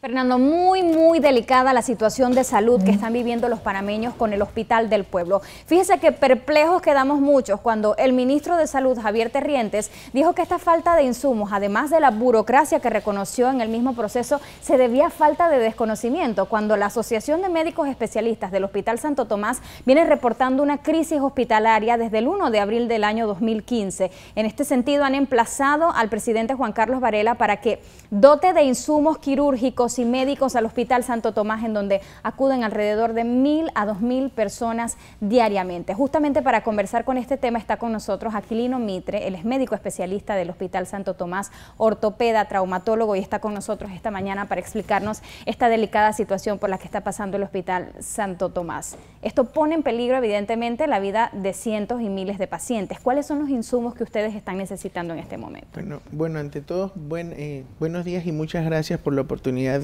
Fernando, muy, muy delicada la situación de salud que están viviendo los panameños con el Hospital del Pueblo. Fíjese que perplejos quedamos muchos cuando el ministro de Salud, Javier Terrientes, dijo que esta falta de insumos, además de la burocracia que reconoció en el mismo proceso, se debía a falta de desconocimiento, cuando la Asociación de Médicos Especialistas del Hospital Santo Tomás viene reportando una crisis hospitalaria desde el 1 de abril del año 2015. En este sentido, han emplazado al presidente Juan Carlos Varela para que dote de insumos quirúrgicos y médicos al Hospital Santo Tomás, en donde acuden alrededor de mil a dos mil personas diariamente. Justamente para conversar con este tema está con nosotros Aquilino Mitre, él es médico especialista del Hospital Santo Tomás, ortopeda, traumatólogo, y está con nosotros esta mañana para explicarnos esta delicada situación por la que está pasando el Hospital Santo Tomás. Esto pone en peligro, evidentemente, la vida de cientos y miles de pacientes. ¿Cuáles son los insumos que ustedes están necesitando en este momento? Bueno, bueno ante todo, buen, eh, buenos días y muchas gracias por la oportunidad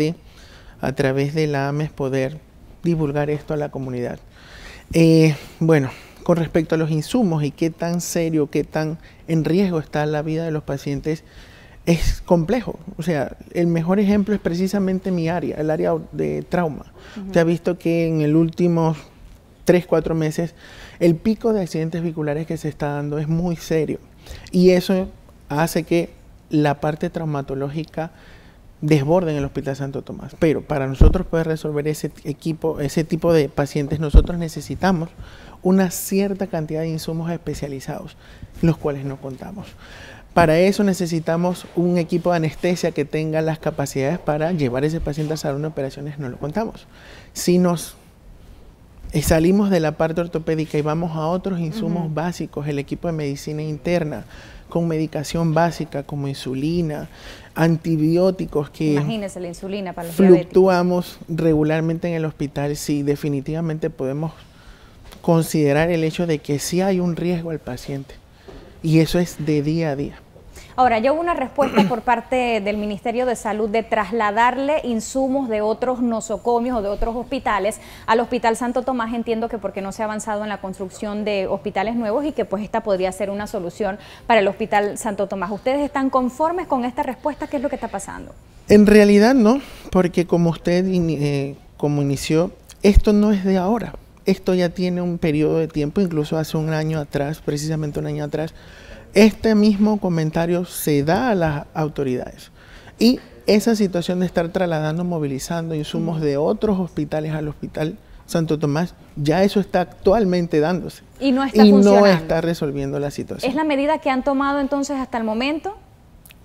a través de la AMES, poder divulgar esto a la comunidad. Eh, bueno, con respecto a los insumos y qué tan serio, qué tan en riesgo está la vida de los pacientes, es complejo. O sea, el mejor ejemplo es precisamente mi área, el área de trauma. Usted ha visto que en el último tres, cuatro meses, el pico de accidentes vehiculares que se está dando es muy serio. Y eso hace que la parte traumatológica Desborden en el Hospital Santo Tomás. Pero para nosotros poder resolver ese equipo, ese tipo de pacientes, nosotros necesitamos una cierta cantidad de insumos especializados, los cuales no contamos. Para eso necesitamos un equipo de anestesia que tenga las capacidades para llevar a ese paciente a salón de operaciones, no lo contamos. Si nos salimos de la parte ortopédica y vamos a otros insumos básicos, el equipo de medicina interna, con medicación básica como insulina, antibióticos que... Fluctuamos regularmente en el hospital, sí, definitivamente podemos considerar el hecho de que sí hay un riesgo al paciente. Y eso es de día a día. Ahora, ya hubo una respuesta por parte del Ministerio de Salud de trasladarle insumos de otros nosocomios o de otros hospitales al Hospital Santo Tomás. Entiendo que porque no se ha avanzado en la construcción de hospitales nuevos y que pues esta podría ser una solución para el Hospital Santo Tomás. ¿Ustedes están conformes con esta respuesta? ¿Qué es lo que está pasando? En realidad no, porque como usted eh, como inició, esto no es de ahora esto ya tiene un periodo de tiempo, incluso hace un año atrás, precisamente un año atrás, este mismo comentario se da a las autoridades. Y esa situación de estar trasladando, movilizando insumos de otros hospitales al hospital Santo Tomás, ya eso está actualmente dándose. Y no está, no está resolviendo la situación. ¿Es la medida que han tomado entonces hasta el momento?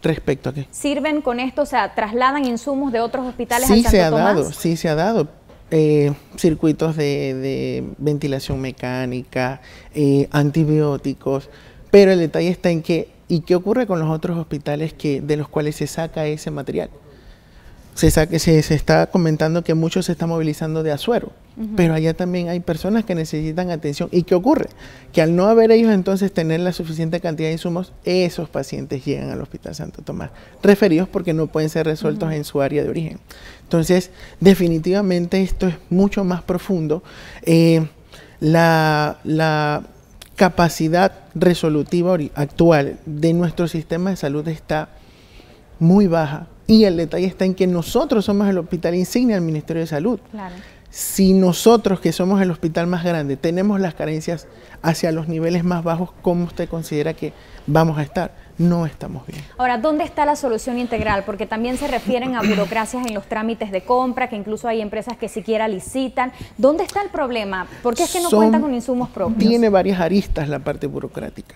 ¿Respecto a qué? ¿Sirven con esto, o sea, trasladan insumos de otros hospitales sí al Santo se ha Dado, sí se ha dado, eh, circuitos de, ventilación mecánica, eh, antibióticos, pero el detalle está en que, ¿y qué ocurre con los otros hospitales que, de los cuales se saca ese material? Se, se, está comentando que muchos se están movilizando de Azuero, pero allá también hay personas que necesitan atención. ¿Y qué ocurre? Que al no haber ellos entonces tener la suficiente cantidad de insumos, esos pacientes llegan al Hospital Santo Tomás, referidos porque no pueden ser resueltos en su área de origen. Entonces, definitivamente esto es mucho más profundo. Eh, la, la, capacidad resolutiva actual de nuestro sistema de salud está muy baja. Y el detalle está en que nosotros somos el hospital insignia del Ministerio de Salud. Si nosotros, que somos el hospital más grande, tenemos las carencias hacia los niveles más bajos, ¿cómo usted considera que vamos a estar. No estamos bien. Ahora, ¿dónde está la solución integral? Porque también se refieren a burocracias en los trámites de compra, que incluso hay empresas que siquiera licitan. ¿Dónde está el problema? Porque qué es que no cuentan con insumos propios? Tiene varias aristas la parte burocrática.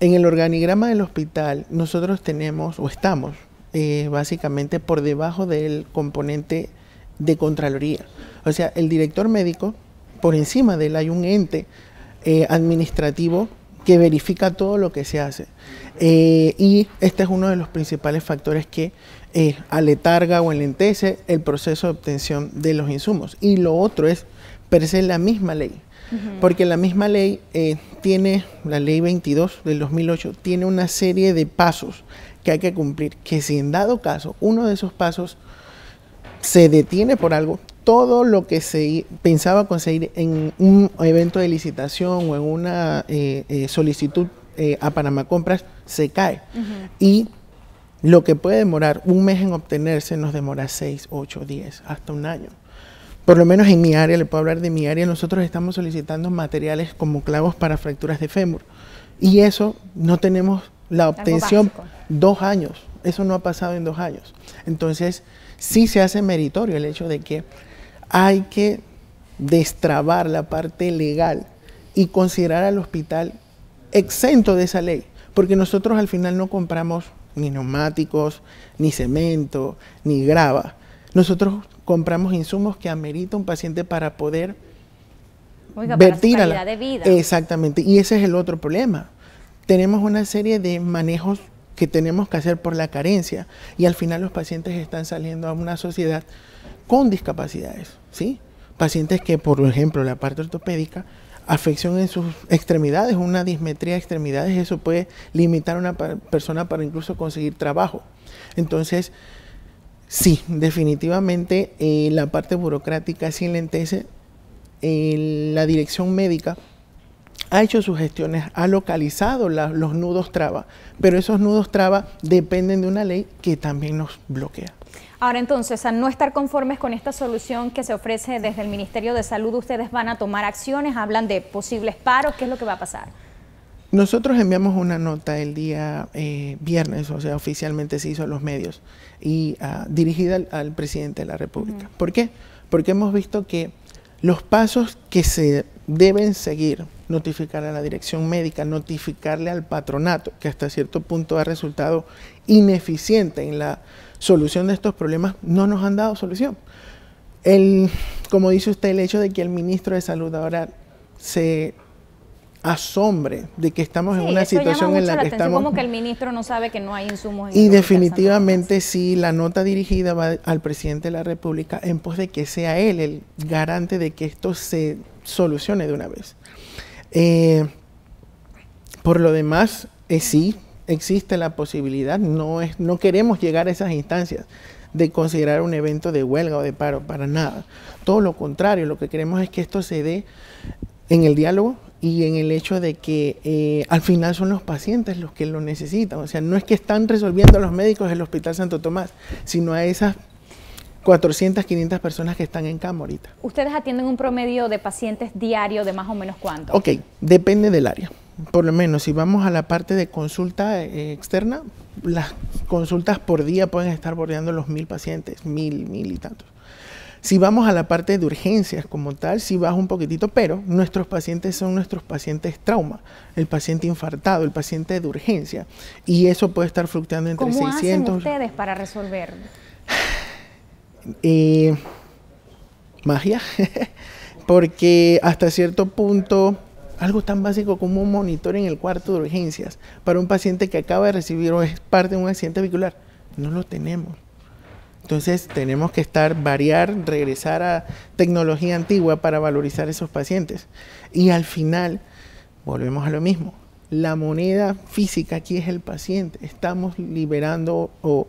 En el organigrama del hospital, nosotros tenemos o estamos eh, básicamente por debajo del componente de Contraloría. O sea, el director médico, por encima de él hay un ente eh, administrativo que verifica todo lo que se hace. Eh, y este es uno de los principales factores que eh, aletarga o enlentece el proceso de obtención de los insumos. Y lo otro es, per se, la misma ley. Porque la misma ley eh, tiene, la ley 22 del 2008, tiene una serie de pasos que hay que cumplir, que si en dado caso uno de esos pasos se detiene por algo, todo lo que se pensaba conseguir en un evento de licitación o en una eh, eh, solicitud eh, a Panamá Compras se cae. Y lo que puede demorar un mes en obtenerse nos demora 6, 8, 10, hasta un año. Por lo menos en mi área, le puedo hablar de mi área, nosotros estamos solicitando materiales como clavos para fracturas de fémur. Y eso no tenemos la obtención dos años. Eso no ha pasado en dos años. Entonces, sí se hace meritorio el hecho de que hay que destrabar la parte legal y considerar al hospital exento de esa ley, porque nosotros al final no compramos ni neumáticos, ni cemento, ni grava. Nosotros compramos insumos que amerita un paciente para poder Oiga, vertir a la de vida. Exactamente, y ese es el otro problema. Tenemos una serie de manejos que tenemos que hacer por la carencia y al final los pacientes están saliendo a una sociedad con discapacidades, ¿sí? Pacientes que, por ejemplo, la parte ortopédica, afección en sus extremidades, una dismetría de extremidades, eso puede limitar a una persona para incluso conseguir trabajo. Entonces, sí, definitivamente eh, la parte burocrática sin lentece, eh, la dirección médica ha hecho sus gestiones, ha localizado los nudos traba, pero esos nudos traba dependen de una ley que también nos bloquea. Ahora entonces, al no estar conformes con esta solución que se ofrece desde el Ministerio de Salud, ustedes van a tomar acciones, hablan de posibles paros, ¿qué es lo que va a pasar? Nosotros enviamos una nota el día eh, viernes, o sea, oficialmente se hizo a los medios, y ah, dirigida al, presidente de la República. ¿Por qué? Porque hemos visto que los pasos que se deben seguir, notificar a la dirección médica, notificarle al patronato, que hasta cierto punto ha resultado ineficiente en la solución de estos problemas, no nos han dado solución. El, como dice usted, el hecho de que el ministro de Salud ahora se asombre de que estamos en una situación en la, que estamos. Como que el ministro no sabe que no hay insumos. Y definitivamente sí, la nota dirigida va al presidente de la República en pos de que sea él el garante de que esto se solucione de una vez. Eh, por lo demás, eh, sí, existe la posibilidad, no, es, no queremos llegar a esas instancias de considerar un evento de huelga o de paro, para nada. Todo lo contrario, lo que queremos es que esto se dé en el diálogo, y en el hecho de que eh, al final son los pacientes los que lo necesitan. O sea, no es que están resolviendo los médicos del Hospital Santo Tomás, sino a esas 400, 500 personas que están en cama ahorita. ¿Ustedes atienden un promedio de pacientes diario de más o menos cuánto? Ok, depende del área. Por lo menos, si vamos a la parte de consulta eh, externa, las consultas por día pueden estar bordeando los mil pacientes, mil, mil y tantos. Si vamos a la parte de urgencias como tal, si baja un poquitito, pero nuestros pacientes son nuestros pacientes trauma, el paciente infartado, el paciente de urgencia, y eso puede estar fluctuando entre 600. ¿Cómo hacen ustedes para resolverlo? Eh, magia, porque hasta cierto punto algo tan básico como un monitor en el cuarto de urgencias para un paciente que acaba de recibir o es parte de un accidente vehicular, no lo tenemos. Entonces tenemos que estar, variar, regresar a tecnología antigua para valorizar esos pacientes. Y al final, volvemos a lo mismo. La moneda física aquí es el paciente. Estamos liberando o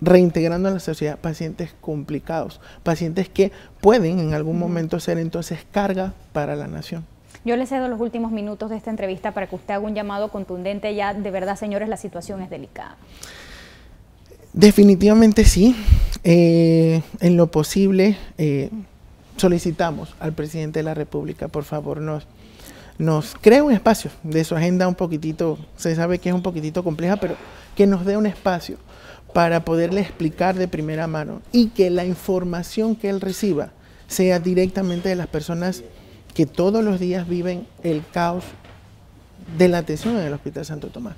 reintegrando a la sociedad pacientes complicados, pacientes que pueden en algún momento ser entonces carga para la nación. Yo le cedo los últimos minutos de esta entrevista para que usted haga un llamado contundente. Ya, de verdad, señores, la situación es delicada. Definitivamente sí. Eh, en lo posible, eh, solicitamos al presidente de la República, por favor, nos cree un espacio de su agenda un poquitito, se sabe que es un poquitito compleja, pero que nos dé un espacio para poderle explicar de primera mano y que la información que él reciba sea directamente de las personas que todos los días viven el caos de la atención en el Hospital Santo Tomás.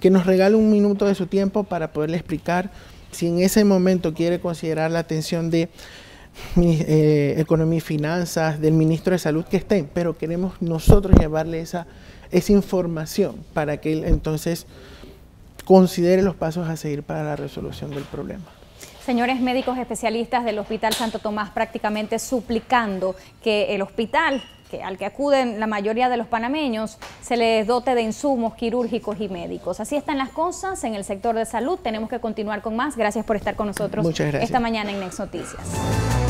Que nos regale un minuto de su tiempo para poderle explicar si en ese momento quiere considerar la atención de eh, Economía y Finanzas, del ministro de Salud que estén, pero queremos nosotros llevarle esa, esa información para que él entonces considere los pasos a seguir para la resolución del problema. Señores médicos especialistas del Hospital Santo Tomás prácticamente suplicando que el hospital al que acuden la mayoría de los panameños, se les dote de insumos quirúrgicos y médicos. Así están las cosas en el sector de salud. Tenemos que continuar con más. Gracias por estar con nosotros esta mañana en Next Noticias.